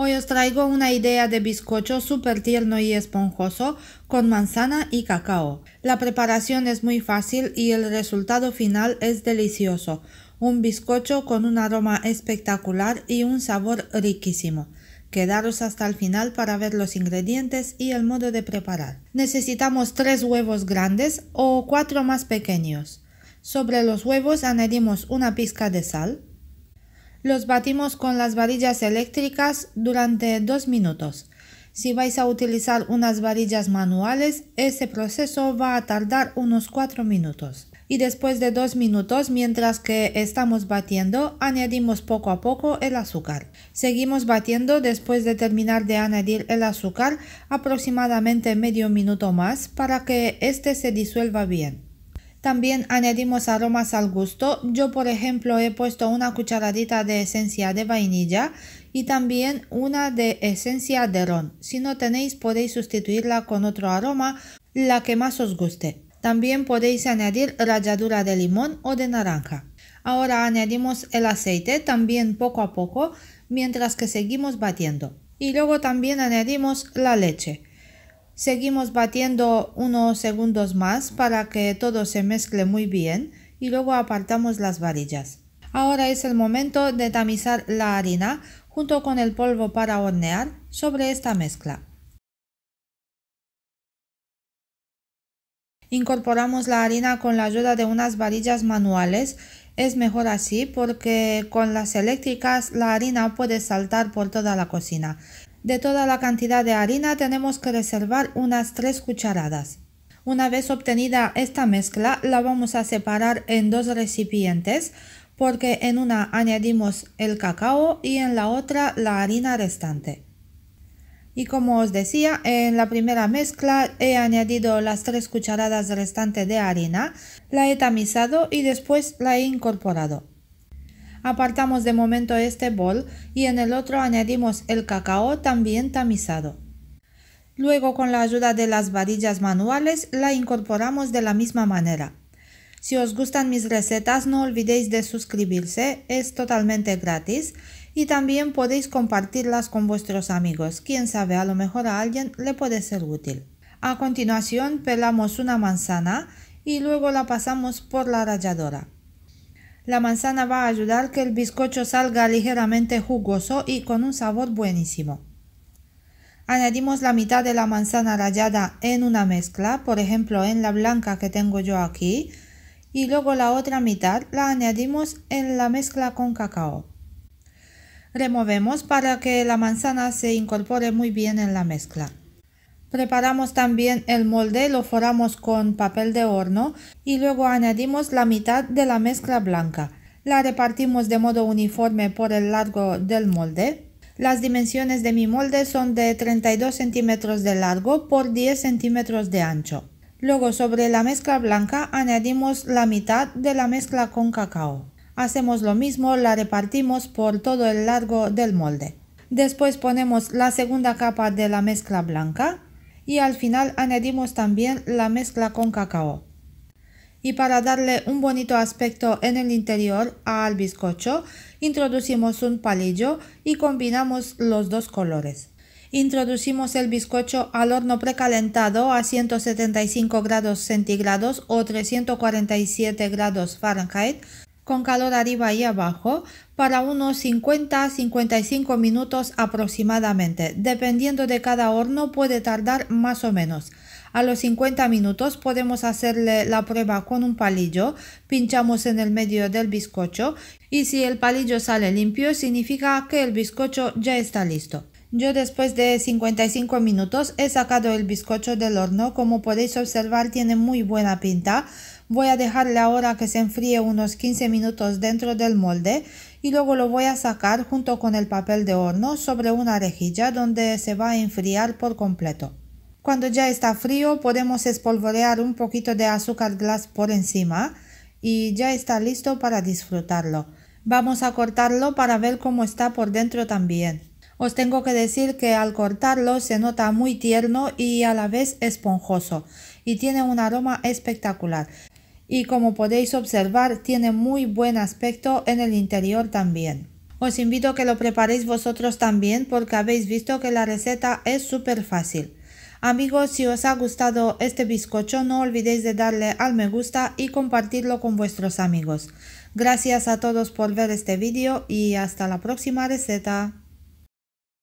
Hoy os traigo una idea de bizcocho súper tierno y esponjoso con manzana y cacao. La preparación es muy fácil y el resultado final es delicioso. Un bizcocho con un aroma espectacular y un sabor riquísimo. Quedaros hasta el final para ver los ingredientes y el modo de preparar. Necesitamos tres huevos grandes o cuatro más pequeños. Sobre los huevos añadimos una pizca de sal, los batimos con las varillas eléctricas durante dos minutos. Si vais a utilizar unas varillas manuales, ese proceso va a tardar unos 4 minutos. Y después de 2 minutos, mientras que estamos batiendo, añadimos poco a poco el azúcar. Seguimos batiendo después de terminar de añadir el azúcar aproximadamente medio minuto más para que este se disuelva bien. También añadimos aromas al gusto. Yo, por ejemplo, he puesto una cucharadita de esencia de vainilla y también una de esencia de ron. Si no tenéis, podéis sustituirla con otro aroma, la que más os guste. También podéis añadir ralladura de limón o de naranja. Ahora añadimos el aceite también poco a poco mientras que seguimos batiendo. Y luego también añadimos la leche. Seguimos batiendo unos segundos más para que todo se mezcle muy bien y luego apartamos las varillas. Ahora es el momento de tamizar la harina junto con el polvo para hornear sobre esta mezcla. Incorporamos la harina con la ayuda de unas varillas manuales. Es mejor así porque con las eléctricas la harina puede saltar por toda la cocina. De toda la cantidad de harina tenemos que reservar unas 3 cucharadas. Una vez obtenida esta mezcla la vamos a separar en dos recipientes porque en una añadimos el cacao y en la otra la harina restante. Y como os decía, en la primera mezcla he añadido las 3 cucharadas restantes de harina, la he tamizado y después la he incorporado. Apartamos de momento este bol y en el otro añadimos el cacao también tamizado. Luego con la ayuda de las varillas manuales la incorporamos de la misma manera. Si os gustan mis recetas no olvidéis de suscribirse, es totalmente gratis y también podéis compartirlas con vuestros amigos, quién sabe a lo mejor a alguien le puede ser útil. A continuación pelamos una manzana y luego la pasamos por la ralladora. La manzana va a ayudar que el bizcocho salga ligeramente jugoso y con un sabor buenísimo. Añadimos la mitad de la manzana rallada en una mezcla, por ejemplo en la blanca que tengo yo aquí, y luego la otra mitad la añadimos en la mezcla con cacao. Removemos para que la manzana se incorpore muy bien en la mezcla. Preparamos también el molde, lo forramos con papel de horno y luego añadimos la mitad de la mezcla blanca. La repartimos de modo uniforme por el largo del molde. Las dimensiones de mi molde son de 32 centímetros de largo por 10 centímetros de ancho. Luego sobre la mezcla blanca añadimos la mitad de la mezcla con cacao. Hacemos lo mismo, la repartimos por todo el largo del molde. Después ponemos la segunda capa de la mezcla blanca y al final añadimos también la mezcla con cacao. Y para darle un bonito aspecto en el interior al bizcocho, introducimos un palillo y combinamos los dos colores. Introducimos el bizcocho al horno precalentado a 175 grados centígrados o 347 grados Fahrenheit con calor arriba y abajo para unos 50-55 minutos aproximadamente. Dependiendo de cada horno puede tardar más o menos. A los 50 minutos podemos hacerle la prueba con un palillo, pinchamos en el medio del bizcocho y si el palillo sale limpio significa que el bizcocho ya está listo. Yo después de 55 minutos he sacado el bizcocho del horno, como podéis observar tiene muy buena pinta, Voy a dejarle ahora que se enfríe unos 15 minutos dentro del molde y luego lo voy a sacar junto con el papel de horno sobre una rejilla donde se va a enfriar por completo. Cuando ya está frío podemos espolvorear un poquito de azúcar glass por encima y ya está listo para disfrutarlo. Vamos a cortarlo para ver cómo está por dentro también. Os tengo que decir que al cortarlo se nota muy tierno y a la vez esponjoso y tiene un aroma espectacular y como podéis observar tiene muy buen aspecto en el interior también. Os invito a que lo preparéis vosotros también porque habéis visto que la receta es súper fácil. Amigos, si os ha gustado este bizcocho no olvidéis de darle al me gusta y compartirlo con vuestros amigos. Gracias a todos por ver este vídeo y hasta la próxima receta.